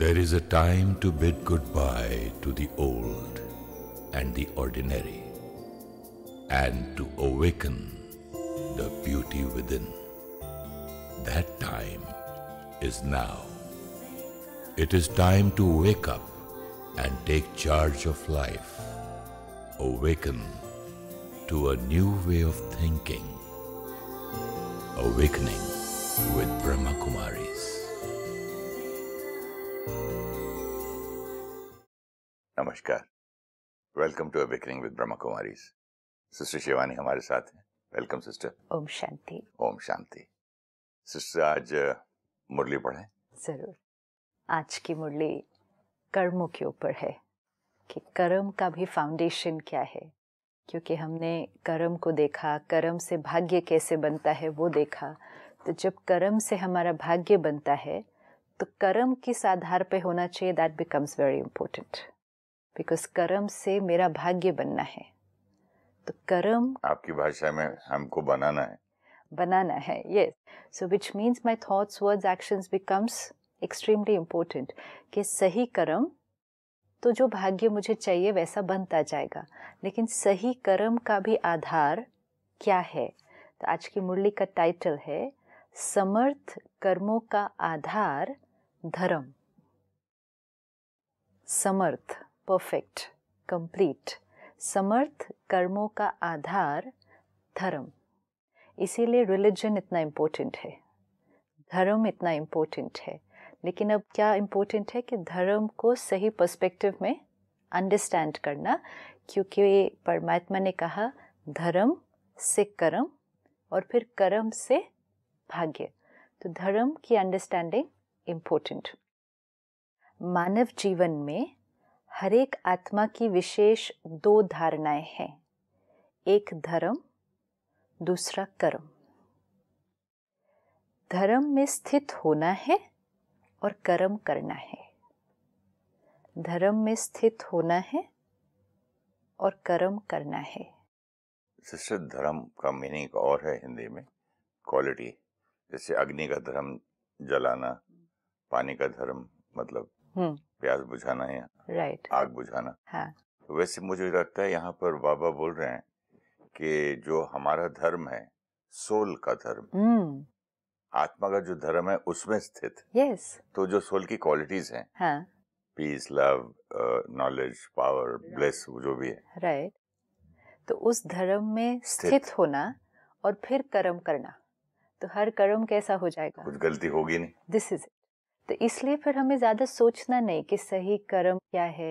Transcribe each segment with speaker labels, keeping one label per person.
Speaker 1: There is a time to bid goodbye to the old and the ordinary, and to awaken the beauty within. That time is now. It is time to wake up and take charge of life. Awaken to a new way of thinking. Awakening with Brahma Kumari. Welcome to awakening with Brahma Kumaris sister Shivani हमारे साथ हैं welcome sister
Speaker 2: ओम शांति ओम शांति
Speaker 1: sister आज मुरली पढ़े
Speaker 2: जरूर आज की मुरली कर्मों के ऊपर है कि कर्म का भी फाउंडेशन क्या है क्योंकि हमने कर्म को देखा कर्म से भाग्य कैसे बनता है वो देखा तो जब कर्म से हमारा भाग्य बनता है तो कर्म किस आधार पे होना चाहिए that becomes very important because कर्म से मेरा भाग्य बनना है तो कर्म
Speaker 1: आपकी भाषा में हमको बनाना है
Speaker 2: बनाना है yes so which means my thoughts words actions becomes extremely important कि सही कर्म तो जो भाग्य मुझे चाहिए वैसा बनता जाएगा लेकिन सही कर्म का भी आधार क्या है तो आज की मुरली का टाइटल है समर्थ कर्मों का आधार धर्म समर्थ परफेक्ट कंप्लीट समर्थ कर्मों का आधार धर्म इसीलिए रिलीजन इतना इम्पोर्टेंट है धर्म इतना इम्पोर्टेंट है लेकिन अब क्या इम्पोर्टेंट है कि धर्म को सही पर्सपेक्टिव में अंडरस्टैंड करना क्योंकि परमात्मा ने कहा धर्म से कर्म और फिर कर्म से भाग्य तो धर्म की अंडरस्टैंडिंग इम्पोर्टेंट मानव जीवन में हरेक आत्मा की विशेष दो धारणाएं हैं एक धर्म दूसरा कर्म धर्म में स्थित होना है और कर्म करना है धर्म में स्थित होना है और कर्म करना है
Speaker 1: सिस्टर धर्म का मीनिंग और है हिंदी में क्वालिटी जैसे अग्नि का धर्म जलाना पानी का धर्म मतलब हम्म। प्यास बुझाना या राइट right. आग बुझाना हाँ. तो वैसे मुझे लगता है यहाँ पर बाबा बोल रहे हैं कि जो हमारा धर्म है सोल का धर्म mm. आत्मा का जो धर्म है उसमें स्थित yes. तो जो सोल की क्वालिटीज हैं peace love knowledge power bliss जो भी है
Speaker 2: राइट right. तो उस धर्म में स्थित, स्थित होना और फिर कर्म करना तो हर कर्म कैसा हो जाएगा कुछ
Speaker 1: गलती होगी नहीं
Speaker 2: दिस इज तो इसलिए फिर हमें ज़्यादा सोचना नहीं कि सही कर्म क्या है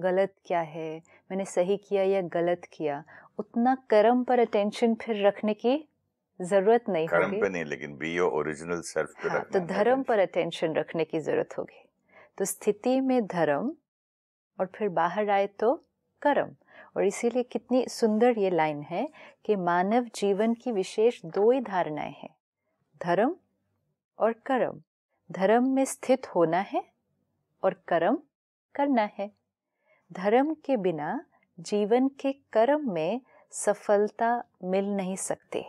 Speaker 2: गलत क्या है मैंने सही किया या गलत किया उतना कर्म पर अटेंशन फिर रखने की जरूरत नहीं कर्म पे
Speaker 1: नहीं लेकिन बी योर ओरिजिनल सेल्फ पे हाँ,
Speaker 2: तो धर्म पर अटेंशन रखने की जरूरत होगी तो स्थिति में धर्म और फिर बाहर आए तो कर्म और इसीलिए कितनी सुंदर ये लाइन है कि मानव जीवन की विशेष दो ही धारणाएं हैं धर्म और कर्म धर्म में स्थित होना है और कर्म करना है धर्म के बिना जीवन के कर्म में सफलता मिल नहीं सकती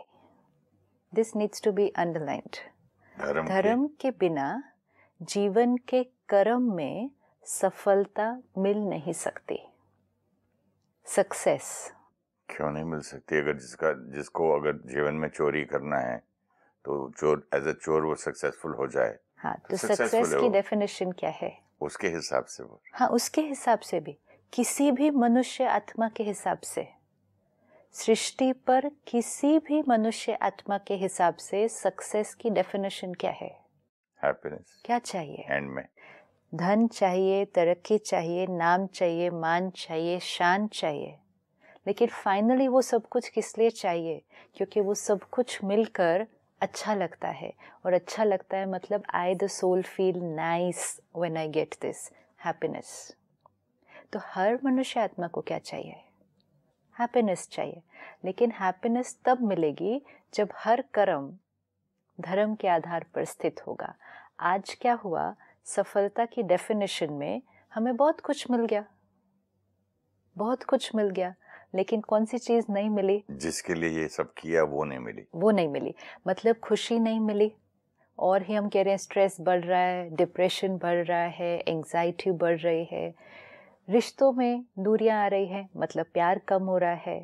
Speaker 2: this needs to be underlined धर्म के बिना जीवन के कर्म में सफलता मिल नहीं सकती सक्सेस
Speaker 1: क्यों नहीं मिल सकती अगर जिसका जिसको अगर जीवन में चोरी करना है तो चोर एज अ चोर वो सक्सेसफुल हो जाए हाँ तो सक्सेस की
Speaker 2: डेफिनेशन क्या है
Speaker 1: उसके हिसाब से वो
Speaker 2: हाँ उसके हिसाब से भी किसी भी मनुष्य आत्मा के हिसाब से सृष्टि पर किसी भी मनुष्य आत्मा के हिसाब से सक्सेस की डेफिनेशन क्या है हैप्पीनेस क्या चाहिए एंड में धन चाहिए तरक्की चाहिए नाम चाहिए मान चाहिए शान चाहिए लेकिन फाइनली वो सब कुछ किस लिए चाहिए क्योंकि वो सब कुछ मिलकर अच्छा लगता है और अच्छा लगता है मतलब I the soul feel nice when I get this happiness तो हर मनुष्य आत्मा को क्या चाहिए हैप्पीनेस चाहिए लेकिन हैप्पीनेस तब मिलेगी जब हर कर्म धर्म के आधार पर स्थित होगा आज क्या हुआ सफलता की डेफिनेशन में हमें बहुत कुछ मिल गया बहुत कुछ मिल गया लेकिन कौन सी चीज नहीं मिली
Speaker 1: जिसके लिए ये सब किया वो नहीं मिली
Speaker 2: वो नहीं मिली मतलब खुशी नहीं मिली और ही हम कह रहे हैं स्ट्रेस बढ़ रहा है डिप्रेशन बढ़ रहा है एंजाइटी बढ़ रही है रिश्तों में दूरियां आ रही हैं मतलब प्यार कम हो रहा है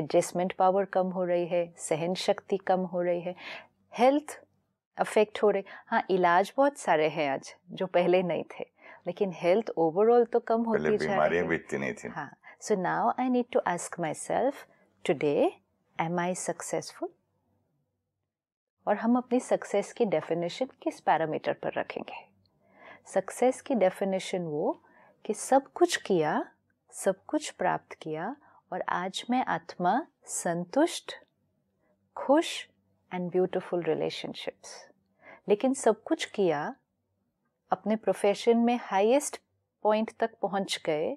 Speaker 2: एडजस्टमेंट पावर कम हो रही है सहन शक्ति कम हो रही है हेल्थ अफेक्ट हो रही हाँ इलाज बहुत सारे हैं आज जो पहले नहीं थे लेकिन हेल्थ ओवरऑल तो कम होती जा रही है भी इतनी नहीं थी हाँ So now I need to ask myself, today, am I successful? और हम अपनी सक्सेस की डेफिनेशन किस पैरामीटर पर रखेंगे सक्सेस की डेफिनेशन वो कि सब कुछ किया सब कुछ प्राप्त किया और आज मैं आत्मा संतुष्ट खुश एंड ब्यूटीफुल रिलेशनशिप्स लेकिन सब कुछ किया अपने प्रोफेशन में हाईएस्ट पॉइंट तक पहुंच गए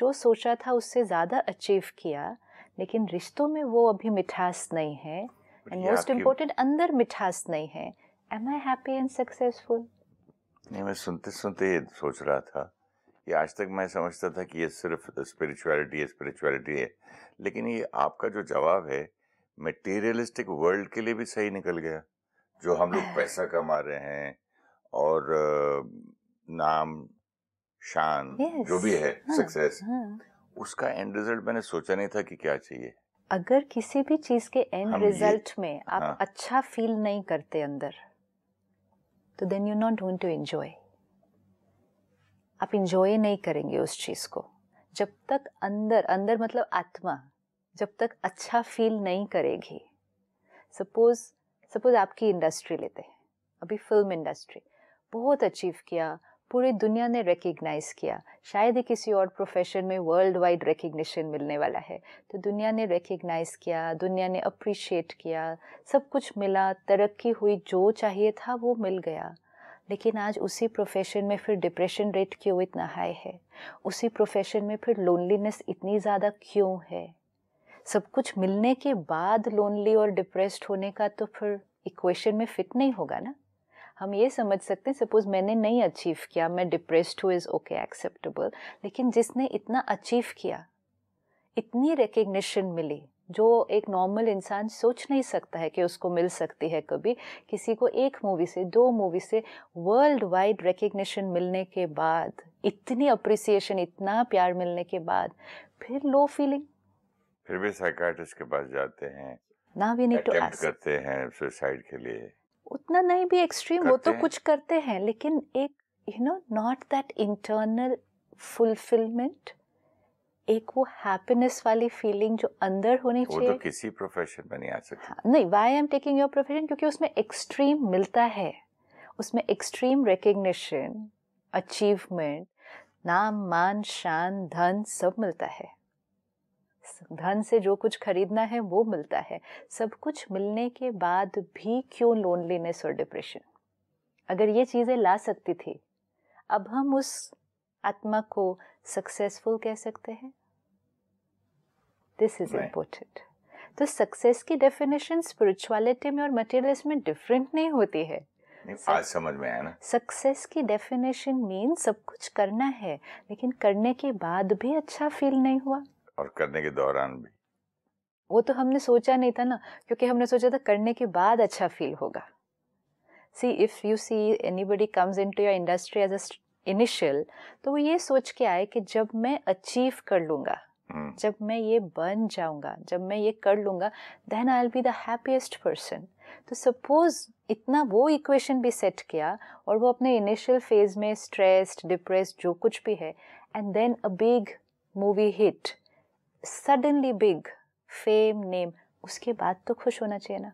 Speaker 2: जो सोचा था उससे ज़्यादा अचीव किया लेकिन रिश्तों में वो अभी मिठास नहीं है एंड मोस्ट इम्पोर्टेंट अंदर मिठास नहीं है am I happy and successful
Speaker 1: नहीं मैं सुनते सुनते ये सोच रहा था कि आज तक मैं समझता था कि ये सिर्फ स्पिरिचुअलिटी है स्पिरिचुअलिटी है लेकिन ये आपका जो जवाब है मटेरियलिस्टिक वर्ल्ड के लिए भी सही निकल गया जो हम लोग पैसा कमा रहे हैं और नाम शान yes. जो भी है सक्सेस हाँ. हाँ. उसका एंड रिजल्ट मैंने सोचा नहीं था कि क्या चाहिए
Speaker 2: अगर किसी भी चीज के एंड रिजल्ट में आप हाँ. अच्छा फील नहीं करते अंदर तो then you not don't to enjoy आप इंजॉय नहीं करेंगे उस चीज को जब तक अंदर अंदर मतलब आत्मा जब तक अच्छा फील नहीं करेगी सपोज सपोज आपकी इंडस्ट्री लेते हैं अभी फिल्म इंडस्ट्री बहुत अचीव किया पूरी दुनिया ने रिकग्नाइज़ किया शायद ही किसी और प्रोफेशन में वर्ल्ड वाइड रिकग्निशन मिलने वाला है तो दुनिया ने रिकग्नाइज़ किया दुनिया ने अप्रिशिएट किया सब कुछ मिला तरक्की हुई जो चाहिए था वो मिल गया लेकिन आज उसी प्रोफेशन में फिर डिप्रेशन रेट क्यों इतना हाई है उसी प्रोफेशन में फिर लोनलीनेस इतनी ज़्यादा क्यों है सब कुछ मिलने के बाद लोनली और डिप्रेस्ड होने का तो फिर इक्वेशन में फिट नहीं होगा ना हम ये समझ सकते हैं सपोज़ मैंने नहीं अचीव किया मैं डिप्रेस्ड हूँ इज़ ओके एक्सेप्टेबल लेकिन जिसने इतना अचीव किया इतनी रिकग्निशन मिली जो एक नॉर्मल इंसान सोच नहीं सकता है कि उसको मिल सकती है कभी किसी को एक मूवी से दो मूवी से वर्ल्ड वाइड रिकग्निशन मिलने के बाद इतनी अप्रिसिएशन इतना प्यार मिलने के बाद फिर लो फीलिंग
Speaker 1: फिर भी साइकाट्रिस्ट के पास जाते हैं ना वी नीड टू करते हैं सुसाइड के लिए
Speaker 2: उतना नहीं भी एक्सट्रीम वो तो कुछ करते हैं लेकिन एक you know not that internal fulfilment एक वो हैप्पीनेस वाली फीलिंग जो अंदर होनी चाहिए वो तो
Speaker 1: किसी प्रोफेशन में नहीं आ सकती हाँ,
Speaker 2: नहीं why I am taking your profession क्योंकि उसमें एक्सट्रीम मिलता है उसमें एक्सट्रीम रिकग्निशन अचीवमेंट नाम मान शान धन सब मिलता है धन से जो कुछ खरीदना है वो मिलता है सब कुछ मिलने के बाद भी क्यों लोनलीनेस और डिप्रेशन अगर ये चीज़ें ला सकती थी अब हम उस आत्मा को सक्सेसफुल कह सकते हैं दिस इज इम्पोर्टेंट तो सक्सेस की डेफिनेशन स्पिरिचुअलिटी में और मटेरियलिस्ट में डिफरेंट नहीं होती है
Speaker 1: आज समझ में आया ना
Speaker 2: सक्सेस की डेफिनेशन मीन सब कुछ करना है लेकिन करने के बाद भी अच्छा फील नहीं हुआ
Speaker 1: और करने के दौरान भी
Speaker 2: वो तो हमने सोचा नहीं था ना क्योंकि हमने सोचा था करने के बाद अच्छा फील होगा see if you see anybody comes into your industry as a initial तो वो ये सोच के आए कि जब मैं अचीव कर लूंगा hmm. हम्म। जब मैं ये बन जाऊंगा जब मैं ये कर लूंगा then I be the happiest happiest person तो सपोज इतना वो इक्वेशन भी सेट किया और वो अपने इनिशियल फेज में स्ट्रेस्ड डिप्रेस्ड जो कुछ भी है and then a big movie hit suddenly big fame name उसके बाद तो खुश होना चाहिए ना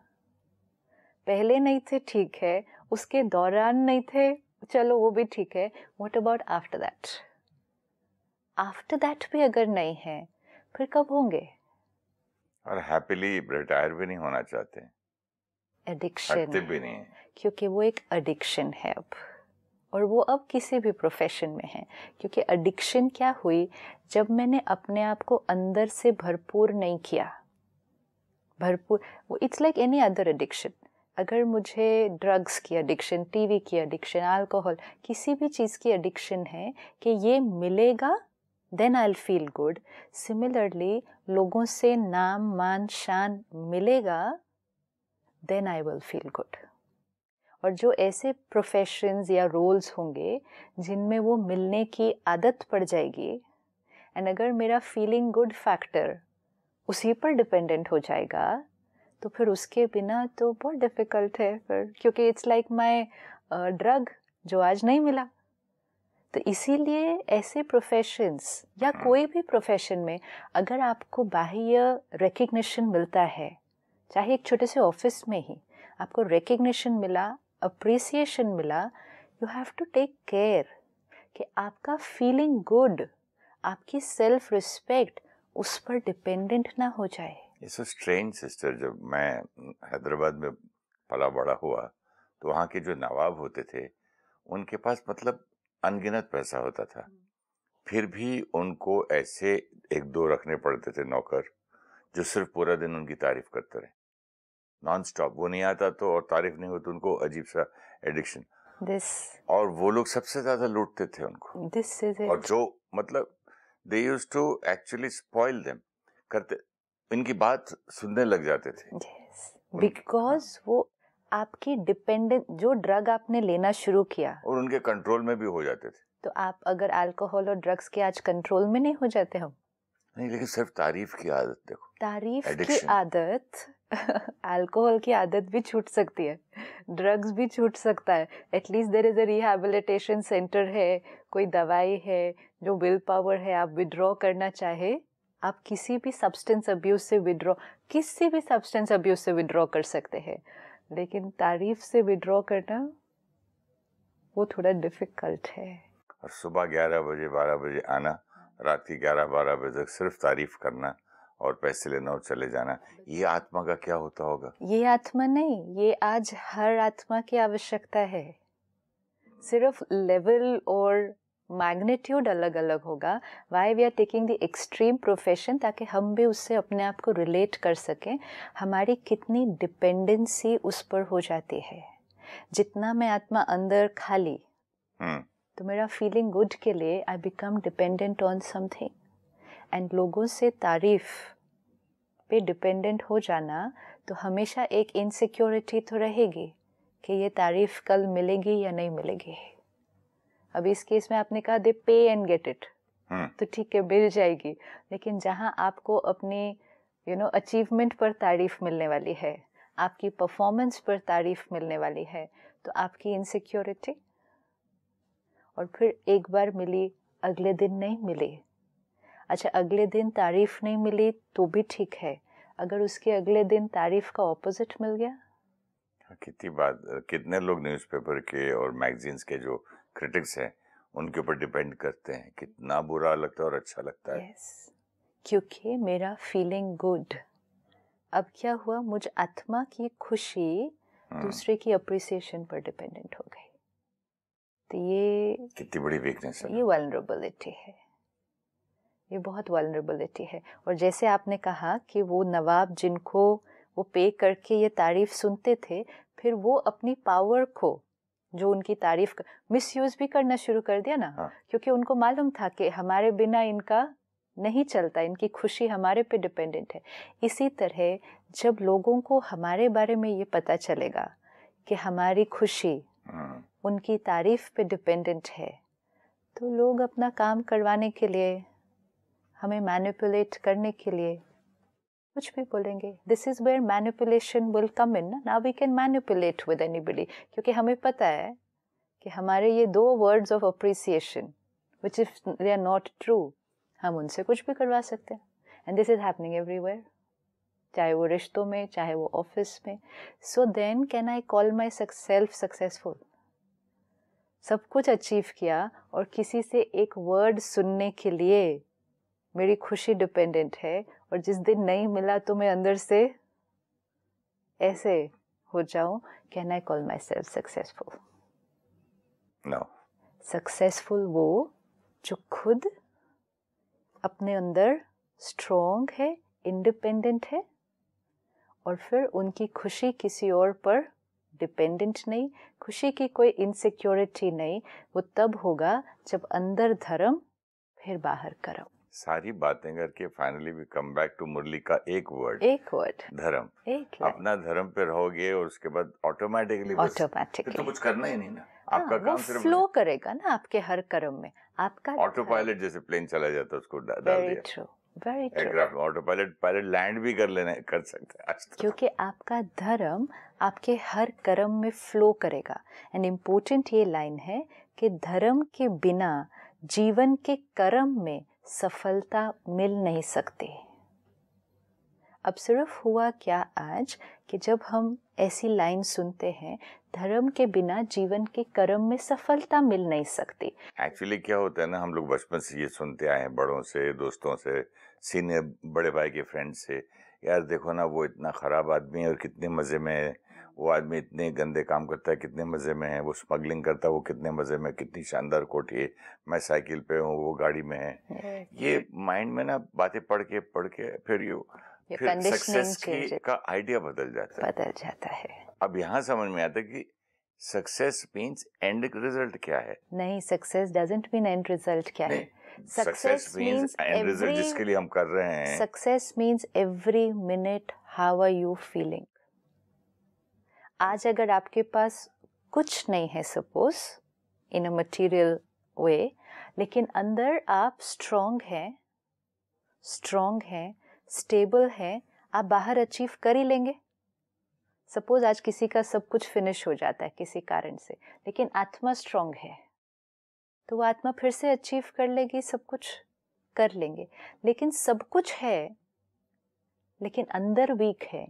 Speaker 2: पहले नहीं थे ठीक है उसके दौरान नहीं थे चलो वो भी ठीक है what about after that after that भी अगर नहीं है फिर कब होंगे
Speaker 1: और हैप्पीली रिटायर भी नहीं होना चाहते
Speaker 2: एडिक्शन भी नहीं क्योंकि वो एक एडिक्शन है अब और वो अब किसी भी प्रोफेशन में है क्योंकि एडिक्शन क्या हुई जब मैंने अपने आप को अंदर से भरपूर नहीं किया भरपूर वो it's like any other addiction अगर मुझे ड्रग्स की एडिक्शन टीवी की एडिक्शन अल्कोहल किसी भी चीज़ की एडिक्शन है कि ये मिलेगा then I feel good similarly लोगों से नाम मान शान मिलेगा then I will feel good और जो ऐसे प्रोफेशंस या रोल्स होंगे जिनमें वो मिलने की आदत पड़ जाएगी एंड अगर मेरा फीलिंग गुड फैक्टर उसी पर डिपेंडेंट हो जाएगा तो फिर उसके बिना तो बहुत डिफ़िकल्ट है फिर क्योंकि इट्स लाइक माई ड्रग जो आज नहीं मिला तो इसीलिए ऐसे प्रोफेशंस या हम्म। कोई भी प्रोफेशन में अगर आपको बाह्य रिकग्निशन मिलता है चाहे एक छोटे से ऑफिस में ही आपको रिकग्निशन मिला अप्रिसिएशन मिला you have to take care कि आपका फीलिंग गुड आपकी सेल्फ रिस्पेक्ट उस पर डिपेंडेंट ना हो जाए
Speaker 1: स्ट्रेंज सिस्टर जब मैं हैदराबाद में पला बड़ा हुआ तो वहाँ के जो नवाब होते थे उनके पास मतलब अनगिनत पैसा होता था फिर भी उनको ऐसे एक दो रखने पड़ते थे नौकर जो सिर्फ पूरा दिन उनकी तारीफ करते रहे नॉन स्टॉप वो नहीं आता तो और तारीफ नहीं होती उनको अजीब सा एडिक्शन दिस और वो लोग सबसे ज्यादा लूटते थे उनको
Speaker 2: दिस इज और
Speaker 1: जो मतलब they use to actually spoil them करते इनकी बात सुनने लग जाते थे
Speaker 2: बिकॉज yes, वो आपकी डिपेंडेंट जो ड्रग आपने लेना शुरू किया
Speaker 1: और उनके कंट्रोल में भी हो
Speaker 2: जाते थे तो आप अगर अल्कोहल और ड्रग्स के आज कंट्रोल में नहीं हो जाते हम
Speaker 1: नहीं लेकिन सिर्फ तारीफ की आदत देखो
Speaker 2: तारीफ Addiction. की आदत अल्कोहल की आदत भी छूट सकती है ड्रग्स भी छूट सकता है at least there is a rehabilitation centre है कोई दवाई है जो विल पावर है आप विड्रॉ करना चाहे आप किसी भी सब्सटेंस अब्यूज़ से विड्रॉ किसी भी सब्सटेंस अब्यूज़ से विड्रॉ कर सकते हैं लेकिन तारीफ से विड्रॉ करना वो थोड़ा डिफ़िकल्ट है
Speaker 1: और सुबह ग्यारह बजे बारह बजे आना रात की ग्यारह बारह बजे तक सिर्फ तारीफ करना और पैसे लेना और चले जाना ये आत्मा का क्या होता होगा
Speaker 2: ये आत्मा नहीं ये आज हर आत्मा की आवश्यकता है सिर्फ लेवल और मैग्नेट्यूड अलग अलग होगा why we are taking the extreme profession ताकि हम भी उससे अपने आप को रिलेट कर सकें हमारी कितनी डिपेंडेंसी उस पर हो जाती है जितना मैं आत्मा अंदर खाली hmm. तो मेरा फीलिंग गुड के लिए I become dependent on something and लोगों से तारीफ पे डिपेंडेंट हो जाना तो हमेशा एक इनसिक्योरिटी तो रहेगी कि ये तारीफ कल मिलेगी या नहीं मिलेगी अब इस केस में आपने कहा दे पे एंड गेट इट तो ठीक है मिल जाएगी लेकिन जहाँ आपको अपनी यू नो अचीवमेंट पर तारीफ मिलने वाली है आपकी परफॉर्मेंस पर तारीफ मिलने वाली है तो आपकी इनसिक्योरिटी और फिर एक बार मिली अगले दिन नहीं मिली अच्छा अगले दिन तारीफ़ नहीं मिली तो भी ठीक है अगर उसके अगले दिन तारीफ़ का ऑपोजिट मिल गया हाँ,
Speaker 1: कितनी बात कितने लोग न्यूज़पेपर के और मैगजीन्स के जो क्रिटिक्स हैं उनके ऊपर डिपेंड करते हैं कितना बुरा लगता है और अच्छा लगता
Speaker 3: है yes.
Speaker 2: क्योंकि मेरा फीलिंग गुड अब क्या हुआ मुझ आत्मा की खुशी हम्म। दूसरे की अप्रिसिएशन पर डिपेंडेंट हो गई तो ये
Speaker 1: कितनी बड़ी वीकनेस है ये
Speaker 2: वनरेबिलिटी है ये बहुत वालनरेबिलिटी है और जैसे आपने कहा कि वो नवाब जिनको वो पे करके ये तारीफ़ सुनते थे फिर वो अपनी पावर को जो उनकी तारीफ मिस यूज़ भी करना शुरू कर दिया ना हाँ। क्योंकि उनको मालूम था कि हमारे बिना इनका नहीं चलता इनकी खुशी हमारे पे डिपेंडेंट है इसी तरह जब लोगों को हमारे बारे में ये पता चलेगा कि हमारी खुशी हाँ। उनकी तारीफ पे डिपेंडेंट है तो लोग अपना काम करवाने के लिए हमें मैनिपुलेट करने के लिए कुछ भी बोलेंगे this is where manipulation will come in ना we can manipulate with anybody क्योंकि हमें पता है कि हमारे ये दो words of appreciation which if they are not true हम उनसे कुछ भी करवा सकते हैं and this is happening everywhere चाहे वो रिश्तों में चाहे वो ऑफिस में so then can I call myself successful सब कुछ अचीव किया और किसी से एक वर्ड सुनने के लिए मेरी खुशी डिपेंडेंट है और जिस दिन नहीं मिला तो मैं अंदर से ऐसे हो जाऊं can I call myself successful successful वो जो खुद अपने अंदर स्ट्रोंग है इंडिपेंडेंट है और फिर उनकी खुशी किसी और पर डिपेंडेंट नहीं खुशी की कोई इनसिक्योरिटी नहीं वो तब होगा जब अंदर धर्म फिर बाहर करम
Speaker 1: सारी बातें करके finally we come back to Murli का एक वर्ड एक वर्ड धर्म एक अपना धर्म पे रहोगे और उसके बाद ऑटोमेटिकली ऑटोमेटिकली तो कुछ करना ही नहीं ना हाँ, आपका काम सिर्फ फ्लो
Speaker 2: करेगा ना आपके हर कर्म में आपका ऑटो पायलट
Speaker 1: जैसे प्लेन चला जाता है उसको डाल दिया
Speaker 2: very aircraft
Speaker 1: autopilot pilot land भी कर लेना कर सकते हैं तो।
Speaker 2: क्योंकि आपका धर्म आपके हर कर्म में फ्लो करेगा एंड इम्पोर्टेंट ये लाइन है कि धर्म के बिना जीवन के कर्म में सफलता मिल नहीं सकती अब सिर्फ हुआ क्या आज कि जब हम ऐसी लाइन सुनते हैं धर्म के बिना जीवन के कर्म में सफलता मिल नहीं सकती
Speaker 1: एक्चुअली क्या होता है ना हम लोग बचपन से ये सुनते आए हैं बड़ों से दोस्तों से सीनियर बड़े भाई के फ्रेंड से यार देखो ना वो इतना खराब आदमी है और कितने मजे में है वो आदमी इतने गंदे काम करता है कितने मज़े में है वो स्मगलिंग करता है वो कितने मज़े में कितनी शानदार कोठी मैं साइकिल पे हूँ वो गाड़ी में है
Speaker 2: हम्म। ये
Speaker 1: माइंड में ना बातें पढ़ के पढ़ के फिर यू
Speaker 2: फिर सक्सेस की
Speaker 1: का आइडिया बदल जाता
Speaker 2: है बदल जाता है
Speaker 1: अब यहाँ समझ में आता है कि सक्सेस मीन्स एंड रिजल्ट क्या है
Speaker 2: नहीं success doesn't mean end result क्या है सक्सेस मीन्स एंड रिजल्ट जिसके लिए हम
Speaker 1: कर रहे हैं
Speaker 2: success means every minute how are you feeling आज अगर आपके पास कुछ नहीं है सपोज इन अ मटीरियल वे लेकिन अंदर आप स्ट्रोंग हैं स्ट्रोंग हैं स्टेबल हैं आप बाहर अचीव कर ही लेंगे सपोज आज किसी का सब कुछ फिनिश हो जाता है किसी कारण से लेकिन आत्मा स्ट्रांग है तो वो आत्मा फिर से अचीव कर लेगी सब कुछ कर लेंगे लेकिन सब कुछ है लेकिन अंदर वीक है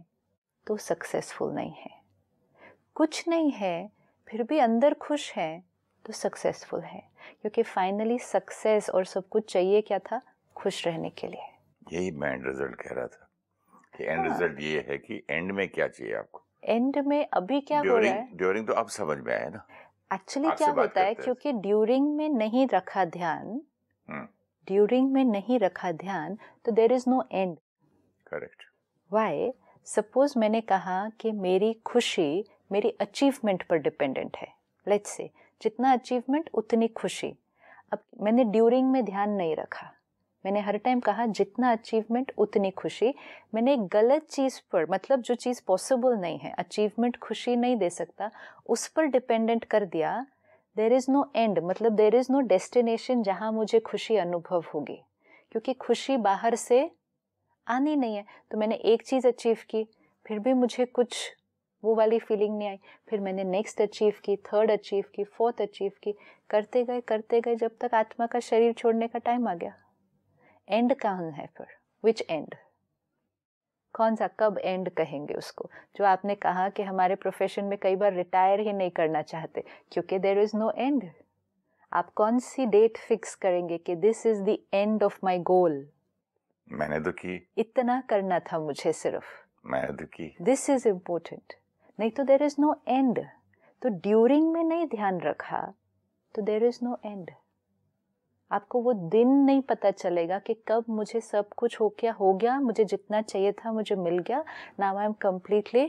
Speaker 2: तो सक्सेसफुल नहीं है कुछ नहीं है फिर भी अंदर खुश है तो सक्सेसफुल है क्योंकि फाइनली सक्सेस और सब कुछ चाहिए क्या था खुश रहने के लिए
Speaker 1: यही मैं एंड रिजल्ट कह रहा था कि एंड रिजल्ट हाँ। ये है कि एंड में क्या चाहिए आपको
Speaker 2: एंड में अभी क्या during, हो रहा है
Speaker 1: ड्यूरिंग तो अब समझ में आया ना
Speaker 2: एक्चुअली क्या होता है क्योंकि ड्यूरिंग में नहीं रखा ध्यान ड्यूरिंग हम्म। में नहीं रखा ध्यान तो there is no end correct why suppose मैंने कहा कि मेरी खुशी मेरी अचीवमेंट पर डिपेंडेंट है लेट्स से जितना अचीवमेंट उतनी खुशी अब मैंने ड्यूरिंग में ध्यान नहीं रखा मैंने हर टाइम कहा जितना अचीवमेंट उतनी खुशी मैंने एक गलत चीज़ पर मतलब जो चीज़ पॉसिबल नहीं है अचीवमेंट खुशी नहीं दे सकता उस पर डिपेंडेंट कर दिया देर इज़ नो एंड मतलब देर इज़ नो डेस्टिनेशन जहाँ मुझे खुशी अनुभव होगी क्योंकि खुशी बाहर से आनी नहीं है तो मैंने एक चीज़ अचीव की फिर भी मुझे कुछ वो वाली फीलिंग नहीं आई फिर मैंने नेक्स्ट अचीव की थर्ड अचीव की फोर्थ अचीव की करते गए करते गए जब तक आत्मा का शरीर छोड़ने का टाइम आ गया एंड कहाँ है फिर विच एंड कौन सा कब एंड कहेंगे उसको जो आपने कहा कि हमारे प्रोफेशन में कई बार रिटायर ही नहीं करना चाहते क्योंकि देर इज़ नो एंड आप कौन सी डेट फिक्स करेंगे कि this is the end of my goal मैंने तो की इतना करना था मुझे सिर्फ
Speaker 1: मैंने तो की
Speaker 2: दिस इज़ इम्पोर्टेंट नहीं तो देर इज़ नो एंड तो ड्यूरिंग में नहीं ध्यान रखा तो देर इज़ नो एंड आपको वो दिन नहीं पता चलेगा कि कब मुझे सब कुछ हो क्या हो गया मुझे जितना चाहिए था मुझे मिल गया now I am completely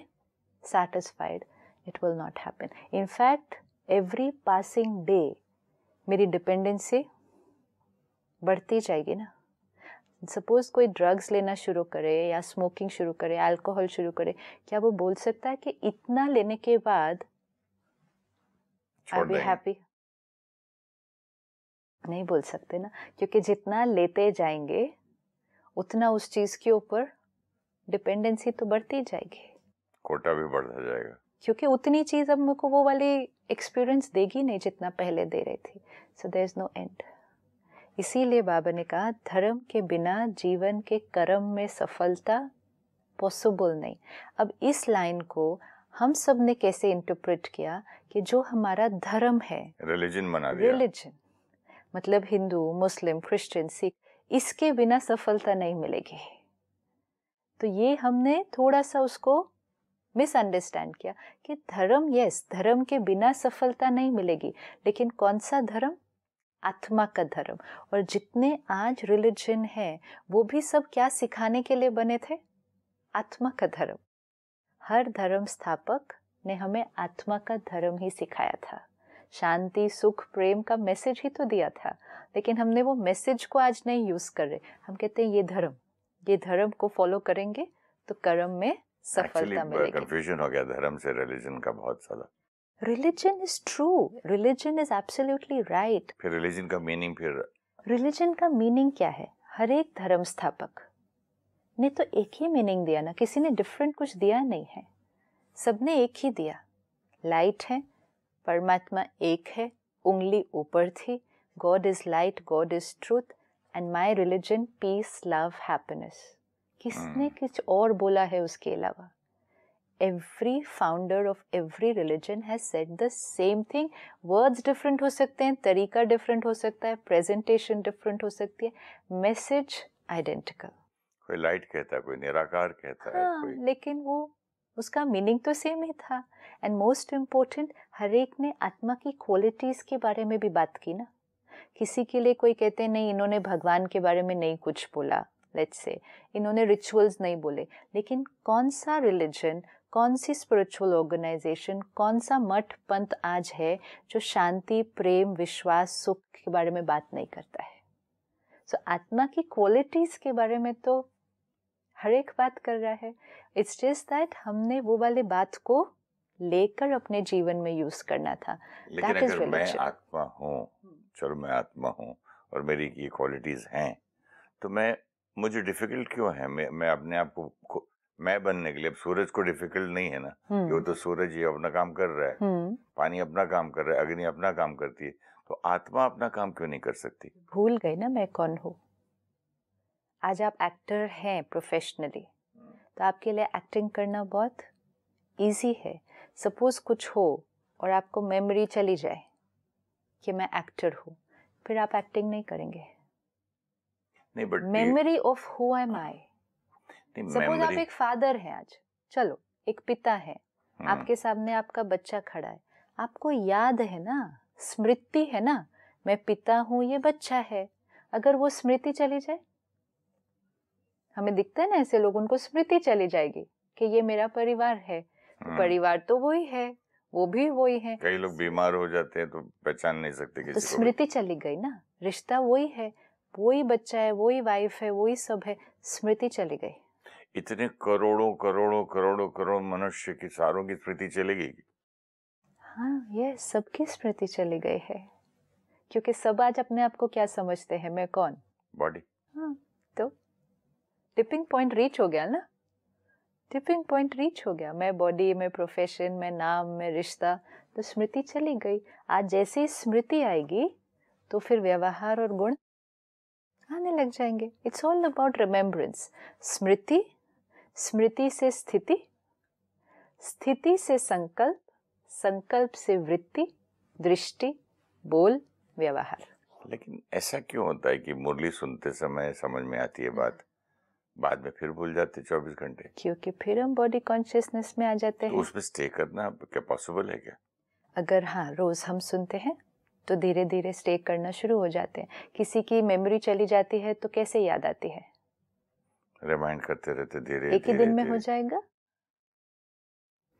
Speaker 2: satisfied it will not happen in fact every passing day मेरी डिपेंडेंसी बढ़ती जाएगी ना सपोज कोई ड्रग्स लेना शुरू करे या स्मोकिंग शुरू करे अल्कोहल शुरू करे क्या वो बोल सकता है कि इतना लेने के बाद आई बी हैप्पी नहीं बोल सकते ना क्योंकि जितना लेते जाएंगे उतना उस चीज के ऊपर डिपेंडेंसी तो बढ़ती जाएगी
Speaker 1: कोटा भी बढ़ता जाएगा
Speaker 2: क्योंकि उतनी चीज अब मुझको वो वाली एक्सपीरियंस देगी नहीं जितना पहले दे रही थी so there is no end इसीलिए बाबा ने कहा धर्म के बिना जीवन के कर्म में सफलता पॉसिबल नहीं अब इस लाइन को हम सब ने कैसे इंटरप्रेट किया कि जो हमारा धर्म है
Speaker 1: रिलीजन मना दिया
Speaker 2: रिलीजन मतलब हिंदू मुस्लिम क्रिश्चियन सिख इसके बिना सफलता नहीं मिलेगी तो ये हमने थोड़ा सा उसको मिसअंडरस्टैंड किया कि धर्म यस धर्म के बिना सफलता नहीं मिलेगी लेकिन कौन सा धर्म आत्मा का धर्म और जितने आज रिलीजन है वो भी सब क्या सिखाने के लिए बने थे आत्मा का धर्म हर धर्म स्थापक ने हमें आत्मा का धर्म ही सिखाया था शांति सुख प्रेम का मैसेज ही तो दिया था लेकिन हमने वो मैसेज को आज नहीं यूज़ कर रहे हम कहते हैं ये धर्म ये धर्म को फॉलो करेंगे तो कर्म में सफलता मिलेगी
Speaker 1: कंफ्यूजन हो गया धर्म से रिलीजन का बहुत सारा
Speaker 2: religion is true religion is absolutely right
Speaker 1: फिर रिलीजन का मीनिंग फिर
Speaker 2: रिलीजन का मीनिंग क्या है हर एक धर्म स्थापक ने तो एक ही मीनिंग दिया ना किसी ने डिफरेंट कुछ दिया नहीं है सबने एक ही दिया लाइट है परमात्मा एक है उंगली ऊपर थी God is light God is truth and my religion peace love happiness किसने हम्म। कुछ और बोला है उसके अलावा every founder of every religion has set the same thing words different हो सकते हैं तरीका डिफरेंट हो सकता है प्रेजेंटेशन डिफरेंट हो सकती है मैसेज आइडेंटिकल
Speaker 1: कोई लाइट कहता है कोई निराकार कहता हाँ, है कोई...
Speaker 2: लेकिन वो उसका मीनिंग तो सेम ही था एंड मोस्ट इम्पोर्टेंट हर एक ने आत्मा की क्वालिटीज़ के बारे में भी बात की ना किसी के लिए कोई कहते नहीं इन्होंने भगवान के बारे में नहीं कुछ बोला लेट्स से इन्होंने रिचुअल्स नहीं बोले लेकिन कौन सा रिलीजन कौन सी स्पिरिचुअल ऑर्गेनाइजेशन कौन सा मठ पंथ आज है जो शांति प्रेम विश्वास सुख के बारे में बात नहीं करता है सो so, आत्मा की क्वालिटीज़ के बारे में तो हर एक बात कर रहा है इट्स जस्ट दैट हमने वो वाले बात को लेकर अपने जीवन में यूज करना था लेकिन अगर मैं आत्मा
Speaker 1: हूँ hmm. चलो मैं आत्मा हूँ और मेरी ये क्वालिटीज हैं तो मैं मुझे डिफिकल्ट क्यों है मैं मैं अपने आप को मैं बनने के लिए अब सूरज को डिफिकल्ट नहीं है ना वो हम्म। तो सूरज ही अपना काम कर रहा है हम्म। पानी अपना काम कर रहा है अग्नि अपना काम करती है तो आत्मा अपना काम क्यों नहीं कर सकती
Speaker 2: भूल गई ना मैं कौन हूँ आज आप एक्टर हैं प्रोफेशनली तो आपके लिए एक्टिंग करना बहुत इजी है सपोज कुछ हो और आपको मेमोरी चली जाए कि मैं एक्टर हूँ फिर आप एक्टिंग नहीं करेंगे
Speaker 1: नहीं but memory
Speaker 2: of who am I suppose आप एक फादर हैं आज चलो एक पिता है
Speaker 1: हम्म। आपके
Speaker 2: सामने आपका बच्चा खड़ा है आपको याद है ना स्मृति है ना मैं पिता हूँ ये बच्चा है अगर वो स्मृति चली जाए हमें दिखता है ना ऐसे लोग उनको स्मृति चली जाएगी कि ये मेरा परिवार है तो हम्म। परिवार तो वही है वो भी वही है
Speaker 1: कई लोग बीमार हो जाते हैं तो पहचान नहीं सकते तो किसी तो स्मृति
Speaker 2: चली गई ना रिश्ता वही है वही बच्चा है वही वाइफ है वही सब है स्मृति चली गई
Speaker 1: इतने करोड़ों करोड़ों करोड़ों करोड़ मनुष्य की सारों की स्मृति चली गई
Speaker 2: हाँ ये सबकी स्मृति चली गई है क्योंकि सब आज अपने आप को क्या समझते हैं मैं कौन बॉडी हाँ तो टिपिंग पॉइंट रीच हो गया ना टिपिंग पॉइंट रीच हो गया मैं बॉडी मैं प्रोफेशन मैं नाम मैं रिश्ता तो स्मृति चली गई आज जैसे स्मृति आएगी तो फिर व्यवहार और गुण आने लग जाएंगे इट्स ऑल अबाउट रिमेम्बरेंस स्मृति स्मृति से स्थिति स्थिति से संकल्प संकल्प से वृत्ति दृष्टि बोल व्यवहार
Speaker 1: लेकिन ऐसा क्यों होता है कि मुरली सुनते समय समझ में आती है बात बाद में फिर भूल जाते चौबीस घंटे
Speaker 2: क्योंकि फिर हम बॉडी कॉन्शियसनेस में आ जाते तो हैं तो उसमें
Speaker 1: स्टे करना क्या पॉसिबल है क्या
Speaker 2: अगर हाँ रोज हम सुनते हैं तो धीरे धीरे स्टे करना शुरू हो जाते हैं किसी की मेमोरी चली जाती है तो कैसे याद आती है
Speaker 1: रिमाइंड करते रहते धीरे एक ही दिन में हो जाएगा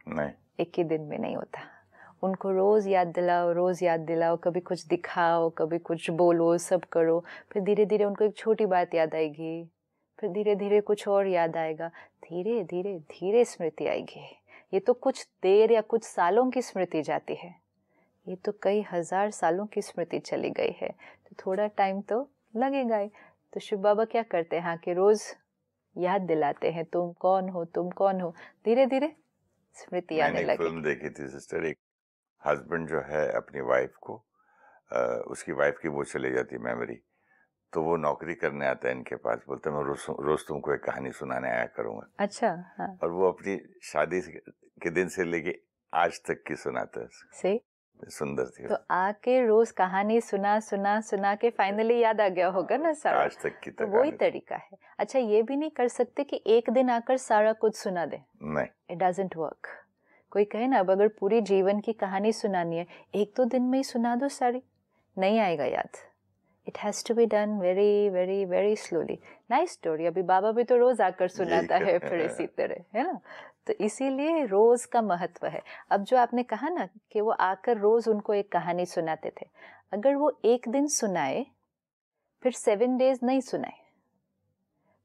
Speaker 1: नहीं
Speaker 2: एक ही दिन में नहीं होता उनको रोज़ याद दिलाओ रोज़ याद दिलाओ कभी कुछ दिखाओ कभी कुछ बोलो सब करो फिर धीरे धीरे उनको एक छोटी बात याद आएगी फिर धीरे धीरे कुछ और याद आएगा धीरे धीरे धीरे स्मृति आएगी ये तो कुछ देर या कुछ सालों की स्मृति जाती है ये तो कई हज़ार सालों की स्मृति चली गई है तो थोड़ा टाइम तो लगेगा ही तो शिव बाबा क्या करते हैं हाँ कि रोज़ याद दिलाते हैं तुम कौन हो तुम कौन हो धीरे धीरे स्मृति आने लगी फिल्म
Speaker 1: देखी थी सिस्टर एक हस्बैंड जो है अपनी वाइफ को आ, उसकी वाइफ की वो चले जाती मेमोरी तो वो नौकरी करने आता है इनके पास बोलते मैं रोज रोज तुमको एक कहानी सुनाने आया करूंगा
Speaker 2: अच्छा हाँ।
Speaker 1: और वो अपनी शादी के दिन से लेके आज तक की सुनाता है सुंदर थी तो
Speaker 2: आके रोज कहानी सुना सुना सुना के फाइनली याद आ गया होगा ना सारा आज
Speaker 1: तक की तो, तो वही
Speaker 2: तरीका है अच्छा ये भी नहीं कर सकते कि एक दिन आकर सारा कुछ सुना दे नहीं इट वर्क कोई कहे ना अब अगर पूरी जीवन की कहानी सुनानी है एक दो तो दिन में ही सुना दो सारी नहीं आएगा याद it has to be done very very very slowly nice story अभी बाबा भी तो रोज़ आकर सुनाता तो है फिर इसी तरह है ना तो इसीलिए रोज़ का महत्व है अब जो आपने कहा ना कि वो आकर रोज़ उनको एक कहानी सुनाते थे अगर वो एक दिन सुनाए फिर सेवन डेज नहीं सुनाए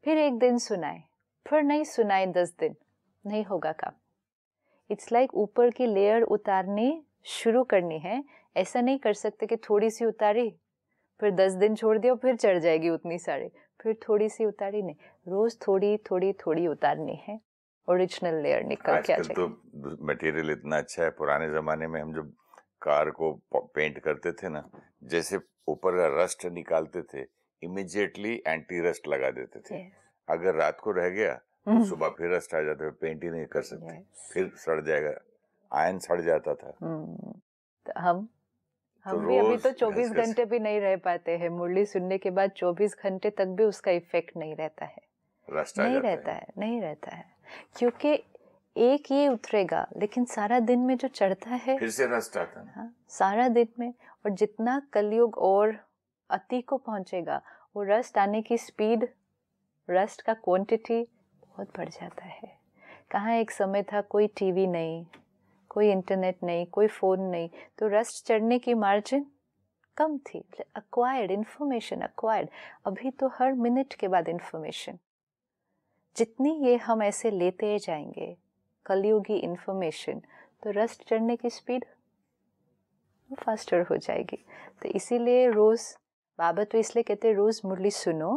Speaker 2: फिर एक दिन सुनाए फिर नहीं सुनाए दस दिन नहीं होगा काम इट्स लाइक ऊपर की लेयर उतारनी शुरू करनी है ऐसा नहीं कर सकते कि थोड़ी सी उतारी फिर दस दिन छोड़ दिया फिर चढ़ जाएगी उतनी सारी फिर थोड़ी सी उतारी नहीं रोज़ थोड़ी थोड़ी थोड़ी उतारनी है ओरिजिनल लेयर निकल के आ तो जाएगी
Speaker 1: तो मटेरियल इतना अच्छा है पुराने जमाने में हम जब कार को पेंट करते थे ना जैसे ऊपर का रस्ट निकालते थे इमिजिएटली एंटी रस्ट लगा देते थे अगर रात को रह गया तो हम्म। सुबह फिर रस्ट आ जाता है पेंट ही नहीं कर सकते फिर सड़ जाएगा आयन सड़ जाता था
Speaker 2: हम्म। तो हम तो हम तो भी अभी तो 24 घंटे भी नहीं रह पाते हैं मुरली सुनने के बाद 24 घंटे तक भी उसका इफेक्ट नहीं रहता है नहीं रहता है नहीं रहता है क्योंकि एक ये उतरेगा लेकिन सारा दिन में जो चढ़ता है फिर से रस आता है हाँ, सारा दिन में और जितना कलयुग और अति को पहुंचेगा वो रस्ट आने की स्पीड रस्ट का क्वांटिटी बहुत बढ़ जाता है कहाँ एक समय था कोई टीवी नहीं कोई इंटरनेट नहीं कोई फ़ोन नहीं तो रस्ट चढ़ने की मार्जिन कम थी अक्वायर्ड इन्फॉर्मेशन अक्वायर्ड अभी तो हर मिनट के बाद इन्फॉर्मेशन जितनी ये हम ऐसे लेते जाएंगे कलयुगी इन्फॉर्मेशन तो रस्ट चढ़ने की स्पीड फास्टर हो जाएगी तो इसीलिए रोज़ बाबा तो इसलिए कहते रोज़ मुरली सुनो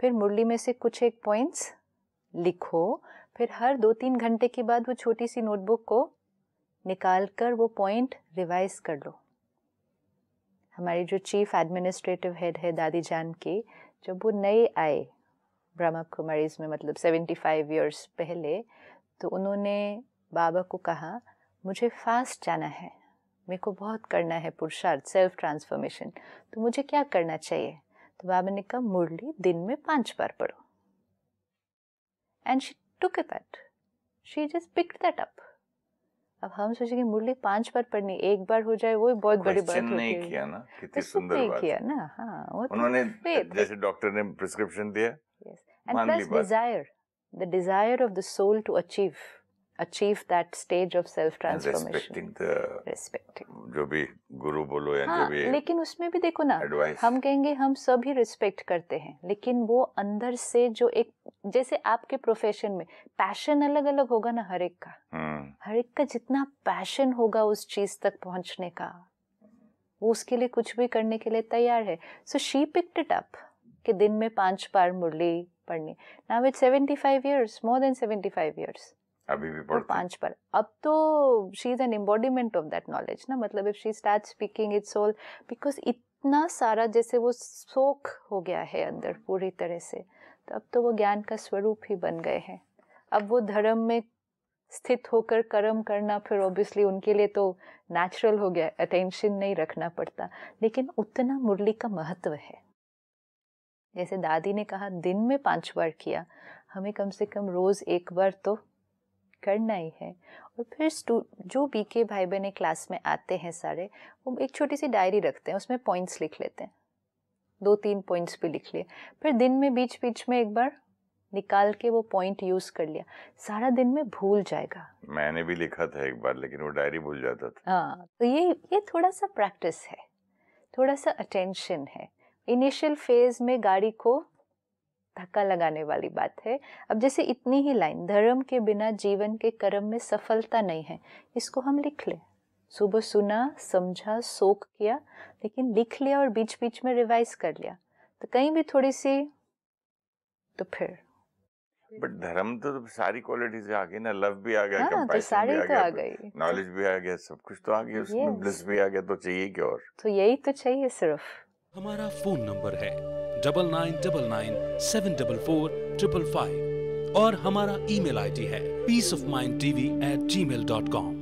Speaker 2: फिर मुरली में से कुछ एक पॉइंट्स लिखो फिर हर दो तीन घंटे के बाद वो छोटी सी नोटबुक को निकाल कर वो पॉइंट रिवाइज कर लो हमारी जो चीफ एडमिनिस्ट्रेटिव हेड है दादी जान की जब वो नए आए ब्रह्म कुमारीज में मतलब सेवेंटी फाइव ईयर्स पहले तो उन्होंने बाबा को कहा मुझे फास्ट जाना है मेरे को बहुत करना है पुरुषार्थ सेल्फ ट्रांसफॉर्मेशन तो मुझे क्या करना चाहिए तो बाबा ने कहा मुरली दिन में पांच बार पढ़ो and she took that she just pick that up अब हम सोचेंगे मुरली पांच बार पढ़नी एक बार हो जाए वो बहुत बड़ी बात नहीं किया ना कितनी सुंदर बात किया ना हाँ तो उन्होंने जैसे
Speaker 1: डॉक्टर ने प्रिस्क्रिप्शन दिया yes. and plus desire
Speaker 2: the desire of the soul to achieve achieve that stage of self transformation
Speaker 1: respecting जो भी गुरु बोलो या हाँ, जो भी लेकिन
Speaker 2: उसमें भी देखो ना advice. हम कहेंगे हम सभी रिस्पेक्ट करते हैं लेकिन वो अंदर से जो एक जैसे आपके प्रोफेशन में पैशन अलग अलग होगा ना हर एक का
Speaker 3: hmm.
Speaker 2: हर एक का जितना पैशन होगा उस चीज तक पहुंचने का वो उसके लिए कुछ भी करने के लिए तैयार है so she picked it up कि दिन में पांच बार मुरली पढ़ने now it seventy five years more than seventy five years अभी भी पढ़ते पांच पर अब तो she is an embodiment of that knowledge ना मतलब if she start speaking it's all because इतना सारा जैसे वो सोख हो गया है अंदर पूरी तरह से तो अब तो वो ज्ञान का स्वरूप ही बन गए हैं अब वो धर्म में स्थित होकर कर्म करना फिर ऑब्वियसली उनके लिए तो नेचुरल हो गया अटेंशन नहीं रखना पड़ता लेकिन उतना मुरली का महत्व है जैसे दादी ने कहा दिन में पांच बार किया हमें कम से कम रोज़ एक बार तो करना ही है और फिर स्टू जो बी के भाई बहने क्लास में आते हैं सारे वो एक छोटी सी डायरी रखते हैं उसमें पॉइंट्स लिख लेते हैं दो तीन पॉइंट्स भी लिख लिए फिर दिन में बीच बीच में एक बार निकाल के वो पॉइंट यूज कर लिया सारा दिन में भूल जाएगा
Speaker 1: मैंने भी लिखा था एक बार लेकिन वो डायरी भूल जाता था
Speaker 2: हाँ तो ये ये थोड़ा सा प्रैक्टिस है थोड़ा सा अटेंशन है इनिशियल फेज में गाड़ी को धक्का लगाने वाली बात है अब जैसे इतनी ही लाइन धर्म के बिना जीवन के कर्म में सफलता नहीं है इसको हम लिख लें सुबह सुना समझा सोख किया लेकिन लिख लिया और बीच बीच में रिवाइज कर लिया तो कहीं भी थोड़ी सी तो फिर
Speaker 1: बट धर्म तो, तो सारी क्वालिटीज आ गई ना लव भी आ गया हाँ, तो सारी भी आ तो आ गई नॉलेज भी आ गया सब कुछ तो आ गया उसमें ब्लिस भी आ गया तो चाहिए क्या और
Speaker 2: तो यही तो चाहिए सिर्फ हमारा
Speaker 1: फोन नंबर है double nine double nine seven double four triple five और हमारा ईमेल आईडी है peace of mind TV at Gmail dot com